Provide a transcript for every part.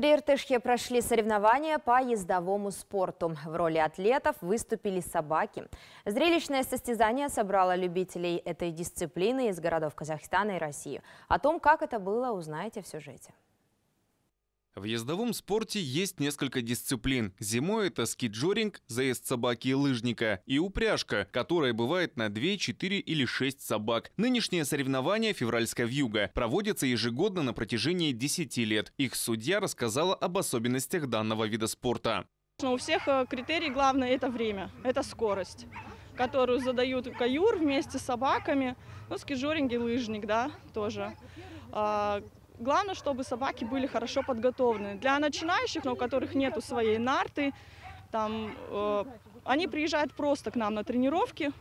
В Иртышье прошли соревнования по ездовому спорту. В роли атлетов выступили собаки. Зрелищное состязание собрало любителей этой дисциплины из городов Казахстана и России. О том, как это было, узнаете в сюжете. В ездовом спорте есть несколько дисциплин. Зимой это скиджоринг, заезд собаки и лыжника, и упряжка, которая бывает на 2, 4 или 6 собак. Нынешнее соревнование «Февральская вьюга» проводится ежегодно на протяжении 10 лет. Их судья рассказала об особенностях данного вида спорта. Ну, у всех э, критерий главное – это время, это скорость которую задают каюр вместе с собаками. Ну, скиджоринг и лыжник, да, тоже. А, Главное, чтобы собаки были хорошо подготовлены. Для начинающих, но у которых нет своей нарты, там, э, они приезжают просто к нам на тренировки,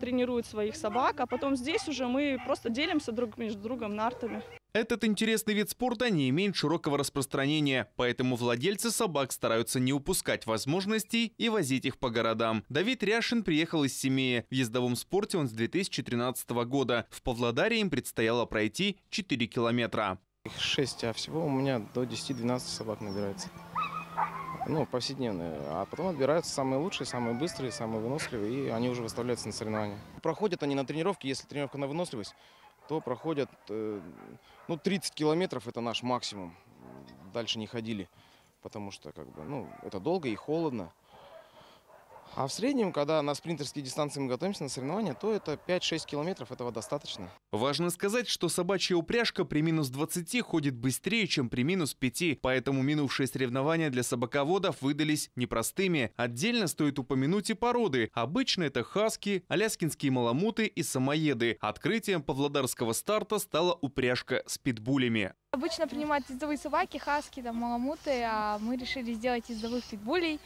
тренируют своих собак, а потом здесь уже мы просто делимся друг между другом нартами. Этот интересный вид спорта не имеет широкого распространения, поэтому владельцы собак стараются не упускать возможностей и возить их по городам. Давид Ряшин приехал из семьи. В ездовом спорте он с 2013 года. В Павлодаре им предстояло пройти 4 километра. Их 6, а всего у меня до 10-12 собак набирается. Ну, повседневные. А потом отбираются самые лучшие, самые быстрые, самые выносливые, и они уже выставляются на соревнования. Проходят они на тренировке, если тренировка на выносливость, то проходят э, ну, 30 километров, это наш максимум. Дальше не ходили, потому что как бы, ну, это долго и холодно. А в среднем, когда на спринтерские дистанции мы готовимся на соревнования, то это 5-6 километров, этого достаточно. Важно сказать, что собачья упряжка при минус 20 ходит быстрее, чем при минус 5, поэтому минувшие соревнования для собаководов выдались непростыми. Отдельно стоит упомянуть и породы. Обычно это хаски, аляскинские маламуты и самоеды. Открытием павлодарского старта стала упряжка с питбулями. Обычно принимают ездовые собаки, хаски, там, маламуты, а мы решили сделать ездовых питбулей.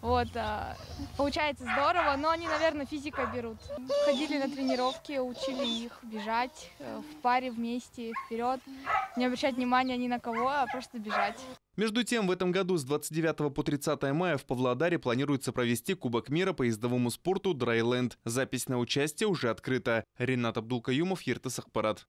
Вот, а, получается здорово, но они, наверное, физика берут. Ходили на тренировки, учили их бежать э, в паре вместе, вперед, не обращать внимания ни на кого, а просто бежать. Между тем, в этом году с 29 по 30 мая в Павлодаре планируется провести Кубок мира по ездовому спорту «Драйленд». Запись на участие уже открыта. Ренат Абдулкаюмов, Ертас Ахпарат.